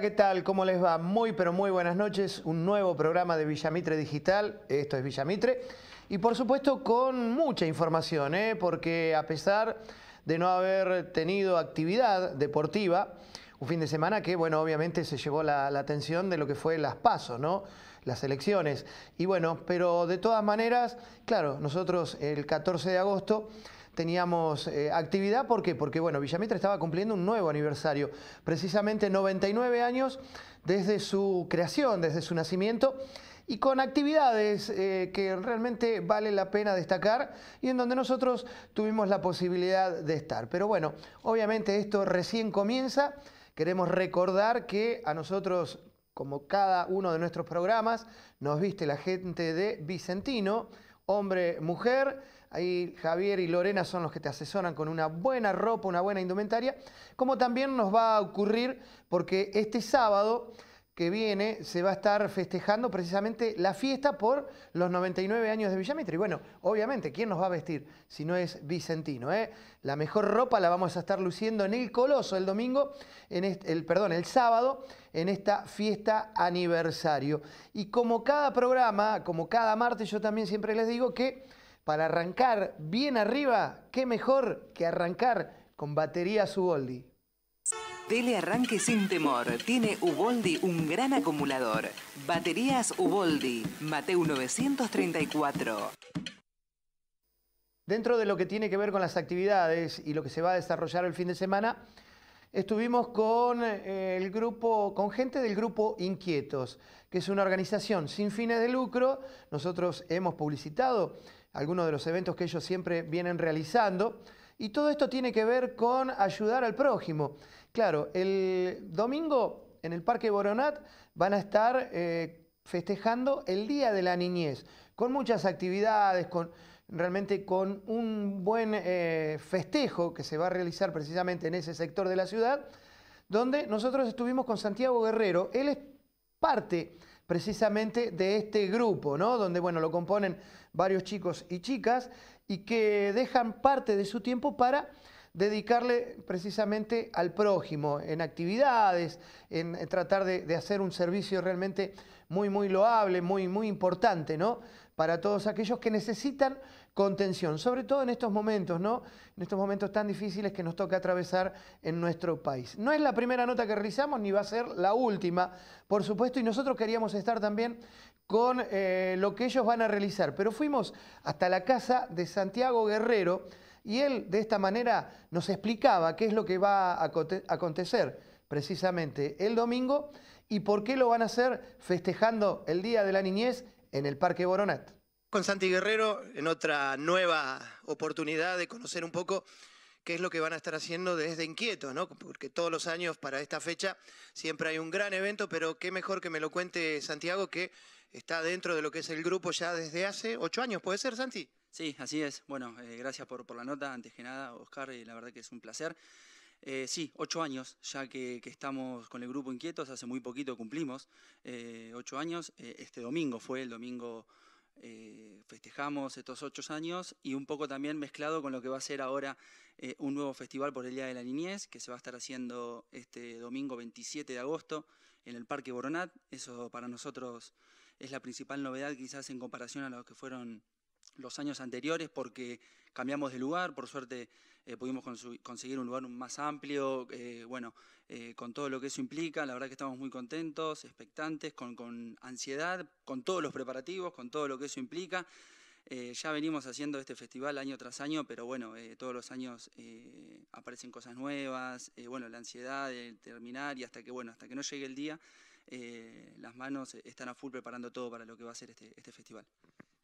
¿qué tal? ¿Cómo les va? Muy, pero muy buenas noches. Un nuevo programa de Villamitre Digital. Esto es Villamitre. Y por supuesto con mucha información, ¿eh? porque a pesar de no haber tenido actividad deportiva, un fin de semana que, bueno, obviamente se llevó la, atención de lo que fue las pasos, ¿no? Las elecciones. Y bueno, pero de todas maneras, claro, nosotros el 14 de agosto teníamos eh, actividad. ¿Por qué? Porque bueno, Villamitra estaba cumpliendo un nuevo aniversario, precisamente 99 años desde su creación, desde su nacimiento y con actividades eh, que realmente vale la pena destacar y en donde nosotros tuvimos la posibilidad de estar. Pero bueno, obviamente esto recién comienza. Queremos recordar que a nosotros, como cada uno de nuestros programas, nos viste la gente de Vicentino, hombre, mujer Ahí Javier y Lorena son los que te asesoran con una buena ropa, una buena indumentaria, como también nos va a ocurrir porque este sábado que viene se va a estar festejando precisamente la fiesta por los 99 años de Villamitre. Y bueno, obviamente, ¿quién nos va a vestir si no es Vicentino? Eh? La mejor ropa la vamos a estar luciendo en el Coloso el domingo, en el, perdón, el sábado, en esta fiesta aniversario. Y como cada programa, como cada martes, yo también siempre les digo que para arrancar bien arriba, qué mejor que arrancar con Baterías Uboldi? Telearranque arranque sin temor. Tiene Uboldi un gran acumulador. Baterías Uboldi, Mateo 934. Dentro de lo que tiene que ver con las actividades y lo que se va a desarrollar el fin de semana, estuvimos con eh, el grupo, con gente del grupo Inquietos, que es una organización sin fines de lucro. Nosotros hemos publicitado algunos de los eventos que ellos siempre vienen realizando. Y todo esto tiene que ver con ayudar al prójimo. Claro, el domingo en el Parque Boronat van a estar eh, festejando el Día de la Niñez, con muchas actividades, con, realmente con un buen eh, festejo que se va a realizar precisamente en ese sector de la ciudad, donde nosotros estuvimos con Santiago Guerrero. Él es parte precisamente de este grupo, ¿no? Donde, bueno, lo componen varios chicos y chicas y que dejan parte de su tiempo para dedicarle precisamente al prójimo, en actividades, en tratar de, hacer un servicio realmente muy, muy loable, muy, muy importante, ¿no? para todos aquellos que necesitan contención, sobre todo en estos momentos, ¿no? En estos momentos tan difíciles que nos toca atravesar en nuestro país. No es la primera nota que realizamos ni va a ser la última, por supuesto, y nosotros queríamos estar también con eh, lo que ellos van a realizar, pero fuimos hasta la casa de Santiago Guerrero y él de esta manera nos explicaba qué es lo que va a acontecer precisamente el domingo y por qué lo van a hacer festejando el Día de la Niñez en el Parque Boronat. Con Santi Guerrero, en otra nueva oportunidad de conocer un poco qué es lo que van a estar haciendo desde Inquieto, ¿no? Porque todos los años para esta fecha siempre hay un gran evento, pero qué mejor que me lo cuente Santiago, que está dentro de lo que es el grupo ya desde hace ocho años, ¿puede ser, Santi? Sí, así es. Bueno, eh, gracias por, por, la nota, antes que nada, Oscar, y eh, la verdad que es un placer. Eh, sí, ocho años ya que, estamos con el grupo Inquietos, hace muy poquito cumplimos eh, ocho años, eh, este domingo fue el domingo, festejamos estos ocho años y un poco también mezclado con lo que va a ser ahora un nuevo festival por el Día de la Niñez que se va a estar haciendo este domingo 27 de agosto en el Parque Boronat, eso para nosotros es la principal novedad quizás en comparación a lo que fueron los años anteriores porque cambiamos de lugar, por suerte eh, pudimos conseguir un lugar más amplio, eh, bueno, eh, con todo lo que eso implica, la verdad que estamos muy contentos, expectantes, con, ansiedad, con todos los preparativos, con todo lo que eso implica. ya venimos haciendo este festival año tras año, pero bueno, todos los años aparecen cosas nuevas, bueno, la ansiedad de terminar y hasta que, bueno, hasta que no llegue el día, las manos están a full preparando todo para lo que va a ser este, este festival.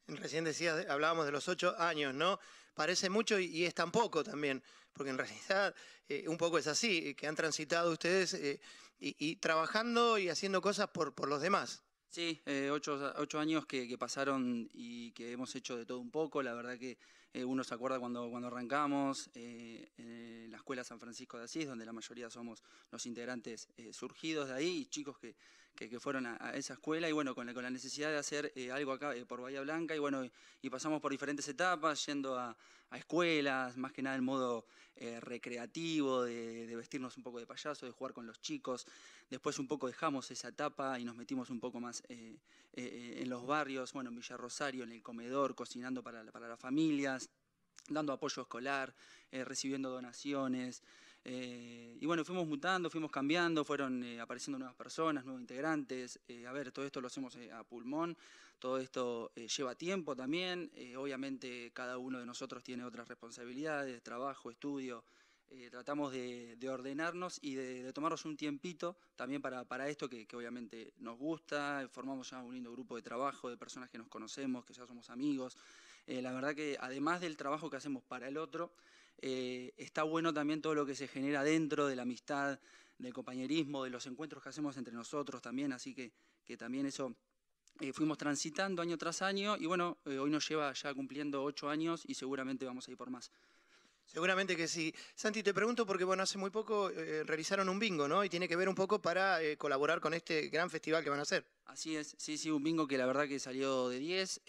Recién decías, hablábamos de los ocho años, ¿no? Parece mucho y, es tan poco también, porque en realidad eh, un poco es así, que han transitado ustedes eh, y, trabajando y haciendo cosas por, por los demás. Sí, eh, ocho, años que, pasaron y que hemos hecho de todo un poco. La verdad que uno se acuerda cuando, cuando arrancamos en la Escuela San Francisco de Asís, donde la mayoría somos los integrantes surgidos de ahí, chicos que que, fueron a, esa escuela y bueno, con la, necesidad de hacer eh, algo acá eh, por Bahía Blanca y bueno, y, pasamos por diferentes etapas, yendo a, escuelas, más que nada en modo eh, recreativo, de, vestirnos un poco de payaso, de jugar con los chicos. Después un poco dejamos esa etapa y nos metimos un poco más en los barrios, bueno, en Villa Rosario, en el comedor, cocinando para, para las familias, dando apoyo escolar, recibiendo donaciones. Eh, y bueno, fuimos mutando, fuimos cambiando, fueron eh, apareciendo nuevas personas, nuevos integrantes. Eh, a ver, todo esto lo hacemos a pulmón, todo esto lleva tiempo también. obviamente cada uno de nosotros tiene otras responsabilidades, trabajo, estudio. tratamos de, ordenarnos y de, tomarnos un tiempito también para, para esto que, que, obviamente nos gusta. Formamos ya un lindo grupo de trabajo de personas que nos conocemos, que ya somos amigos. la verdad que además del trabajo que hacemos para el otro, eh, está bueno también todo lo que se genera dentro de la amistad, del compañerismo, de los encuentros que hacemos entre nosotros también, así que, también eso eh, fuimos transitando año tras año y bueno, eh, hoy nos lleva ya cumpliendo ocho años y seguramente vamos a ir por más. Seguramente que sí. Santi, te pregunto porque bueno, hace muy poco realizaron un bingo, ¿no? Y tiene que ver un poco para colaborar con este gran festival que van a hacer. Así es, sí, sí, un bingo que la verdad que salió de 10.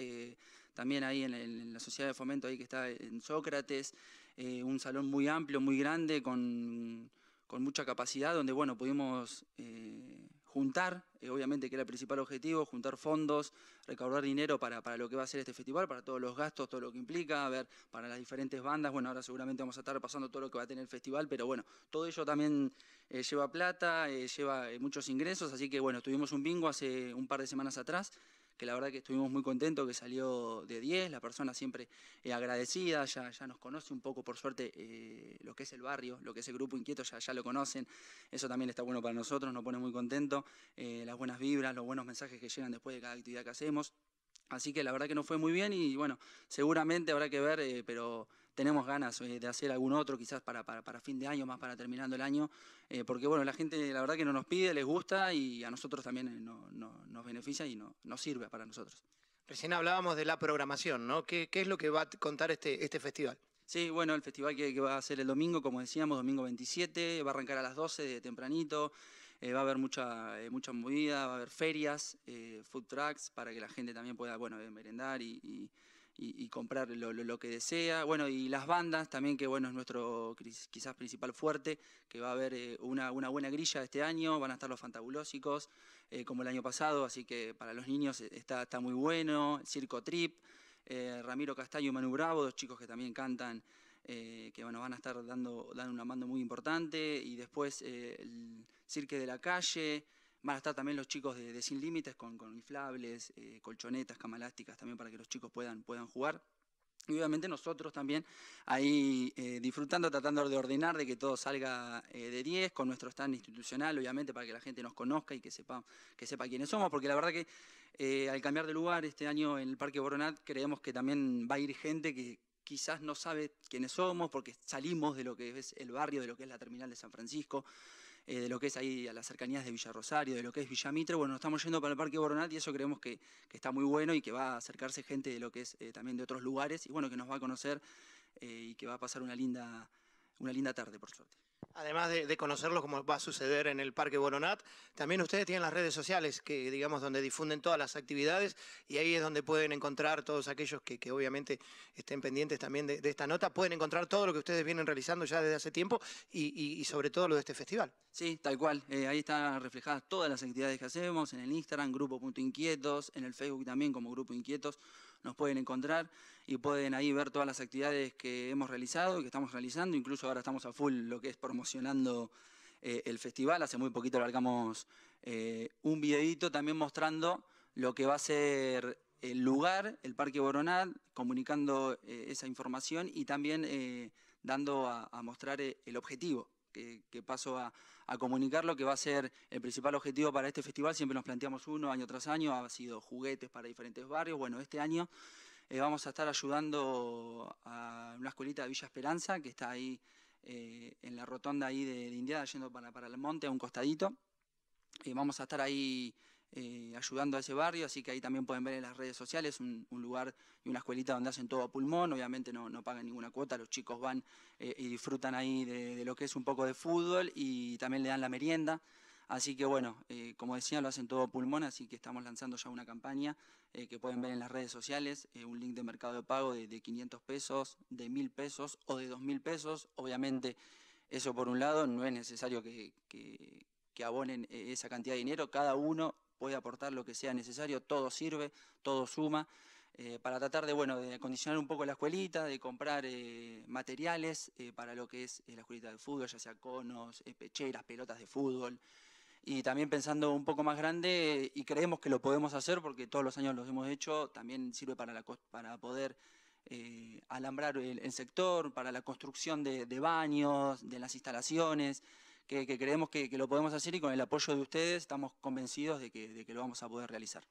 también ahí en, la sociedad de fomento ahí que está en Sócrates, eh, un salón muy amplio, muy grande, con, mucha capacidad, donde bueno, pudimos eh, juntar, eh, obviamente que era el principal objetivo, juntar fondos, recaudar dinero para, para, lo que va a ser este festival, para todos los gastos, todo lo que implica, ver, para las diferentes bandas, bueno, ahora seguramente vamos a estar pasando todo lo que va a tener el festival, pero bueno, todo ello también lleva plata, lleva muchos ingresos, así que bueno, tuvimos un bingo hace un par de semanas atrás, que la verdad que estuvimos muy contentos, que salió de 10, la persona siempre eh, agradecida, ya, ya nos conoce un poco, por suerte, eh, lo que es el barrio, lo que es el grupo inquieto, ya, ya lo conocen, eso también está bueno para nosotros, nos pone muy contentos, eh, las buenas vibras, los buenos mensajes que llegan después de cada actividad que hacemos. Así que la verdad que nos fue muy bien y bueno, seguramente habrá que ver, pero tenemos ganas eh, de hacer algún otro, quizás para, para, para fin de año, más para terminando el año, eh, porque bueno, la gente la verdad que no nos pide, les gusta y a nosotros también eh, nos beneficia y no, nos sirve para nosotros. Recién hablábamos de la programación, ¿no? ¿Qué, qué es lo que va a contar este, este festival? Sí, bueno, el festival que, va a ser el domingo, como decíamos, domingo 27, va a arrancar a las 12 de tempranito, va a haber mucha, mucha movida, va a haber ferias, food trucks, para que la gente también pueda, bueno, merendar y, y y, comprar lo, que desea. Bueno, y las bandas también, que bueno, es nuestro quizás principal fuerte, que va a haber eh, una, buena grilla este año, van a estar los fantabulósicos, eh, como el año pasado, así que para los niños eh, está, muy bueno, Circo Trip, Ramiro Castaño y Manu Bravo, dos chicos que también cantan. que bueno, van a estar dando, dando una mando muy importante, y después el Cirque de la Calle, Van a estar también los chicos de, Sin Límites con, inflables, eh, colchonetas, camalásticas también para que los chicos puedan, puedan jugar. Y obviamente nosotros también ahí eh, disfrutando, tratando de ordenar, de que todo salga eh, de 10, con nuestro stand institucional, obviamente, para que la gente nos conozca y que sepa, que sepa quiénes somos, porque la verdad que al cambiar de lugar este año en el Parque Boronat, creemos que también va a ir gente que quizás no sabe quiénes somos, porque salimos de lo que es el barrio, de lo que es la terminal de San Francisco. Eh, de lo que es ahí a las cercanías de Villa Rosario, de lo que es Villa Mitre. Bueno, estamos yendo para el Parque Boronat y eso creemos que, está muy bueno y que va a acercarse gente de lo que es eh, también de otros lugares y bueno, que nos va a conocer eh, y que va a pasar una linda, una linda tarde, por suerte. Además de, conocerlo como va a suceder en el Parque Boronat, también ustedes tienen las redes sociales, que digamos, donde difunden todas las actividades y ahí es donde pueden encontrar todos aquellos que, obviamente estén pendientes también de, esta nota, pueden encontrar todo lo que ustedes vienen realizando ya desde hace tiempo y, sobre todo lo de este festival. Sí, tal cual. Eh, ahí están reflejadas todas las actividades que hacemos en el Instagram, grupo.inquietos, en el Facebook también como grupo inquietos nos pueden encontrar y pueden ahí ver todas las actividades que hemos realizado y que estamos realizando. Incluso ahora estamos a full lo que es promocionando eh, el festival. Hace muy poquito largamos eh, un videito también mostrando lo que va a ser el lugar, el Parque Boronal, comunicando eh, esa información y también dando a mostrar el objetivo que, paso a, comunicarlo... comunicar que va a ser el principal objetivo para este festival. Siempre nos planteamos uno año tras año, ha sido juguetes para diferentes barrios. Bueno, este año eh, vamos a estar ayudando a una escuelita de Villa Esperanza que está ahí eh, en la rotonda ahí de, de Indiana, yendo para, para el monte, a un costadito. Eh, vamos a estar ahí eh, ayudando a ese barrio, así que ahí también pueden ver en las redes sociales un, lugar y una escuelita donde hacen todo a pulmón, obviamente no, pagan ninguna cuota, los chicos van eh, y disfrutan ahí de, lo que es un poco de fútbol y también le dan la merienda. Así que bueno, eh, como decía, lo hacen todo a pulmón, así que estamos lanzando ya una campaña que pueden ver en las redes sociales, un link de mercado de pago de, 500 pesos, de 1000 pesos o de 2000 pesos. Obviamente, eso por un lado, no es necesario que abonen esa cantidad de dinero, cada uno puede aportar lo que sea necesario, todo sirve, todo suma, eh, para tratar de, bueno, de acondicionar un poco la escuelita, de comprar eh, materiales eh, para lo que es la escuelita de fútbol, ya sea conos, pecheras, pelotas de fútbol, y también pensando un poco más grande, y creemos que lo podemos hacer porque todos los años los hemos hecho, también sirve para, para poder alambrar el, sector, para la construcción de, de baños, de las instalaciones, que, creemos que, lo podemos hacer y con el apoyo de ustedes estamos convencidos de que, lo vamos a poder realizar.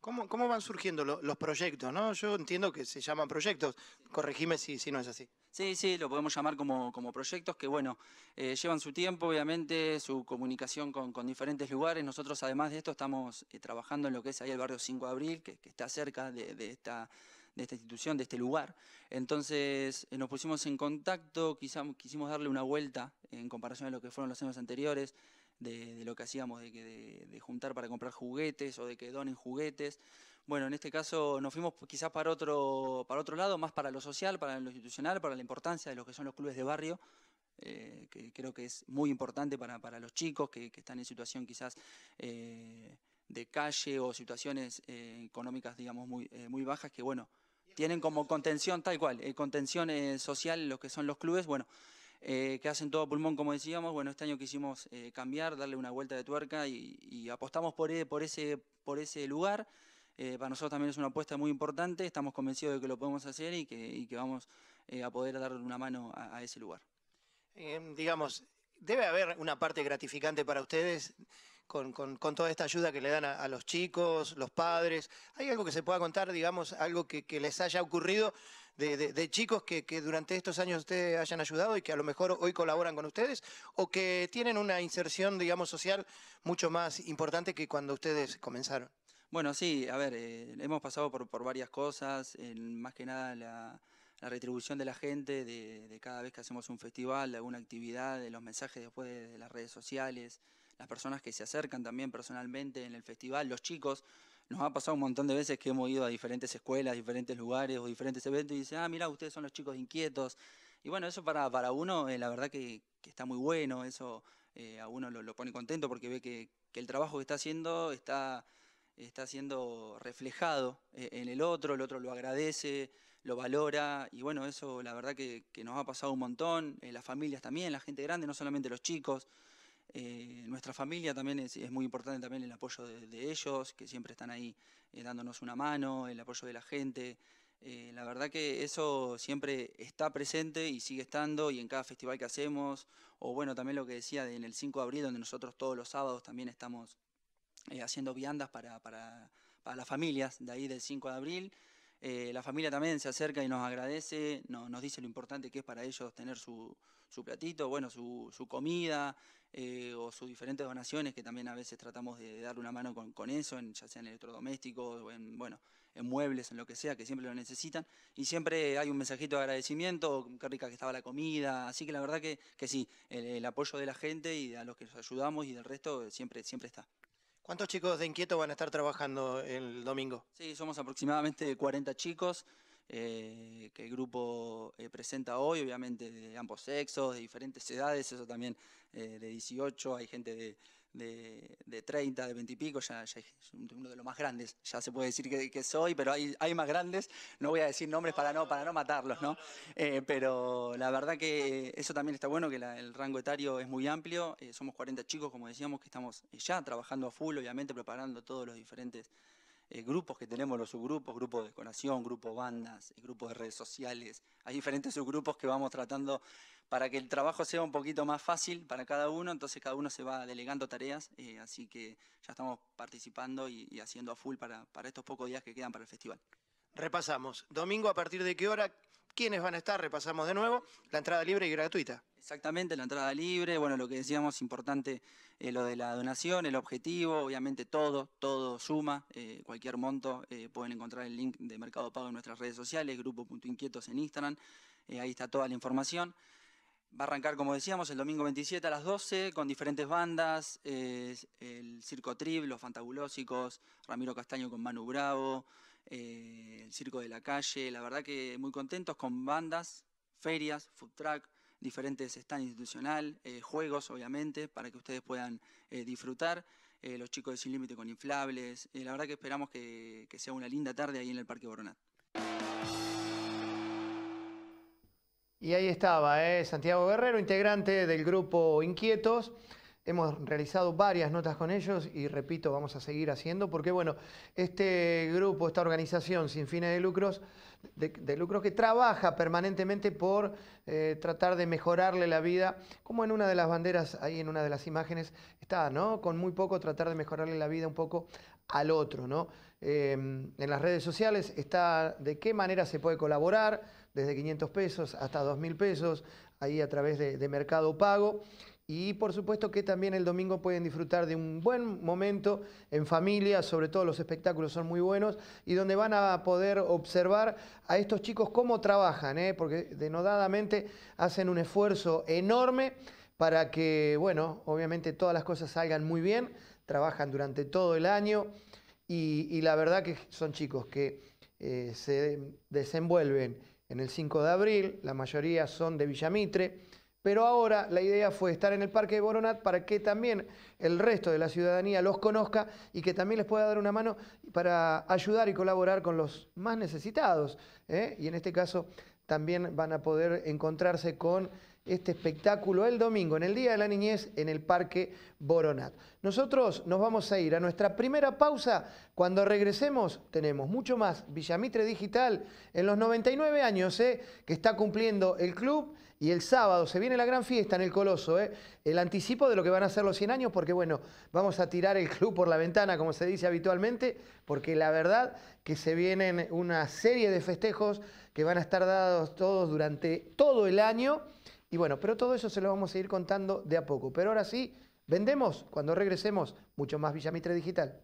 ¿Cómo, van surgiendo los proyectos? ¿no? Yo entiendo que se llaman proyectos, corregime si, no es así. Sí, sí, lo podemos llamar como, proyectos que, bueno, eh, llevan su tiempo, obviamente, su comunicación con, diferentes lugares. Nosotros, además de esto, estamos eh, trabajando en lo que es ahí el barrio 5 de Abril, que, está cerca de esta de esta institución, de este lugar. Entonces eh, nos pusimos en contacto, quizás quisimos darle una vuelta eh, en comparación a lo que fueron los años anteriores, de, lo que hacíamos, de, de, juntar para comprar juguetes o de que donen juguetes. Bueno, en este caso nos fuimos quizás para otro, para otro lado, más para lo social, para lo institucional, para la importancia de lo que son los clubes de barrio, eh, que creo que es muy importante para, para los chicos que, están en situación quizás... de calle o situaciones económicas, digamos, muy, muy bajas, que bueno, tienen como contención tal cual, eh, contención eh, social, los que son los clubes, bueno, eh, que hacen todo pulmón, como decíamos, bueno, este año quisimos cambiar, darle una vuelta de tuerca y, apostamos e, por, ese, lugar. para nosotros también es una apuesta muy importante, estamos convencidos de que lo podemos hacer y que, vamos a poder darle una mano a ese lugar. Em, digamos, debe haber una parte gratificante para ustedes con, toda esta ayuda que le dan a, los chicos, los padres? ¿Hay algo que se pueda contar, digamos, algo que, les haya ocurrido de, chicos que, durante estos años ustedes hayan ayudado y que a lo mejor hoy colaboran con ustedes o que tienen una inserción, digamos, social mucho más importante que cuando ustedes comenzaron? Bueno, sí, a ver, eh, hemos pasado por, varias cosas, más que nada la, retribución de la gente, de, cada vez que hacemos un festival, de alguna actividad, de los mensajes después de las redes sociales, las personas que se acercan también personalmente en el festival, los chicos. Nos ha pasado un montón de veces que hemos ido a diferentes escuelas, diferentes lugares o diferentes eventos y dicen, ah, mira, ustedes son los chicos inquietos. Y bueno, eso para, para uno, eh, la verdad que, está muy bueno, eso eh, a uno lo, pone contento porque ve que, el trabajo que está haciendo está, está siendo reflejado eh, en el otro, el otro lo agradece, lo valora y bueno, eso la verdad que, nos ha pasado un montón, las familias también, la gente grande, no solamente los chicos. Eh, nuestra familia también es, muy importante también el apoyo de, ellos, que siempre están ahí eh, dándonos una mano, el apoyo de la gente. Eh, la verdad que eso siempre está presente y sigue estando y en cada festival que hacemos, o bueno, también lo que decía en el 5 de abril, donde nosotros todos los sábados también estamos haciendo viandas para, para, las familias de ahí del 5 de abril. la familia también se acerca y nos agradece, nos dice lo importante que es para ellos tener su, su platito, bueno, su, comida eh, o sus diferentes donaciones, que también a veces tratamos de, darle una mano con, con, eso, ya sea en electrodomésticos, en, bueno, en muebles, en lo que sea, que siempre lo necesitan. Y siempre hay un mensajito de agradecimiento, qué rica que estaba la comida, así que la verdad que, sí, el, apoyo de la gente y de a los que nos ayudamos y del resto eh, siempre, siempre está. ¿Cuántos chicos de Inquieto van a estar trabajando el domingo? Sí, somos aproximadamente 40 chicos. Eh, que el grupo eh, presenta hoy, obviamente de ambos sexos, de diferentes edades, eso también eh, de 18, hay gente de, 30, de 20 y pico, ya, uno de los más grandes, ya se puede decir que, soy, pero hay, hay, más grandes, no voy a decir nombres para no, para matarlos, ¿no? pero la verdad que eso también está bueno, que el rango etario es muy amplio, somos 40 chicos, como decíamos, que estamos ya trabajando a full, obviamente, preparando todos los diferentes eh, grupos que tenemos, los subgrupos, grupos de decoración, grupos bandas, eh, grupos de redes sociales. Hay diferentes subgrupos que vamos tratando para que el trabajo sea un poquito más fácil para cada uno, entonces cada uno se va delegando tareas, eh, así que ya estamos participando y, haciendo a full para, para estos pocos días que quedan para el festival. Repasamos, domingo a partir de qué hora, quiénes van a estar, repasamos de nuevo, la entrada libre y gratuita. Exactamente, la entrada libre, bueno, lo que decíamos, importante eh, lo de la donación, el objetivo, obviamente todo, todo suma, eh, cualquier monto, eh, pueden encontrar el link de Mercado Pago en nuestras redes sociales, grupo.inquietos en Instagram, ahí está toda la información. Va a arrancar, como decíamos, el domingo 27 a las 12 con diferentes bandas, el Circo Trib, Los Fantabulósicos, Ramiro Castaño con Manu Bravo, eh, el circo de la calle, la verdad que muy contentos con bandas, ferias, food track, diferentes stands institucional, eh, juegos obviamente para que ustedes puedan eh, disfrutar, los chicos de Sin Límite con inflables, la verdad que esperamos que, sea una linda tarde ahí en el Parque Boronat. Y ahí estaba, Santiago Guerrero, integrante del grupo Inquietos. Hemos realizado varias notas con ellos y repito, vamos a seguir haciendo porque, bueno, este grupo, esta organización sin fines de lucros, de, lucro que trabaja permanentemente por eh, tratar de mejorarle la vida, como en una de las banderas, ahí en una de las imágenes está, ¿no? Con muy poco tratar de mejorarle la vida un poco al otro, ¿no? Em, en las redes sociales está de qué manera se puede colaborar, desde 500 pesos hasta 2.000 pesos, ahí a través de Mercado Pago. Y por supuesto que también el domingo pueden disfrutar de un buen momento en familia, sobre todo los espectáculos son muy buenos, y donde van a poder observar a estos chicos cómo trabajan, ¿eh? porque denodadamente hacen un esfuerzo enorme para que, bueno, obviamente todas las cosas salgan muy bien, trabajan durante todo el año, y, la verdad que son chicos que eh, se desenvuelven en el 5 de abril, la mayoría son de Villamitre, pero ahora la idea fue estar en el Parque de Boronat para que también el resto de la ciudadanía los conozca y que también les pueda dar una mano para ayudar y colaborar con los más necesitados. ¿eh? Y en este caso también van a poder encontrarse con este espectáculo el domingo, en el Día de la Niñez, en el Parque Boronat. Nosotros nos vamos a ir a nuestra primera pausa. Cuando regresemos tenemos mucho más Villamitre Digital en los 99 años ¿eh? que está cumpliendo el club y el sábado se viene la gran fiesta en el Coloso, ¿eh? el anticipo de lo que van a ser los 100 años, porque bueno, vamos a tirar el club por la ventana, como se dice habitualmente, porque la verdad que se vienen una serie de festejos que van a estar dados todos durante todo el año. Y bueno, pero todo eso se lo vamos a ir contando de a poco. Pero ahora sí, vendemos cuando regresemos mucho más Villamitre Digital.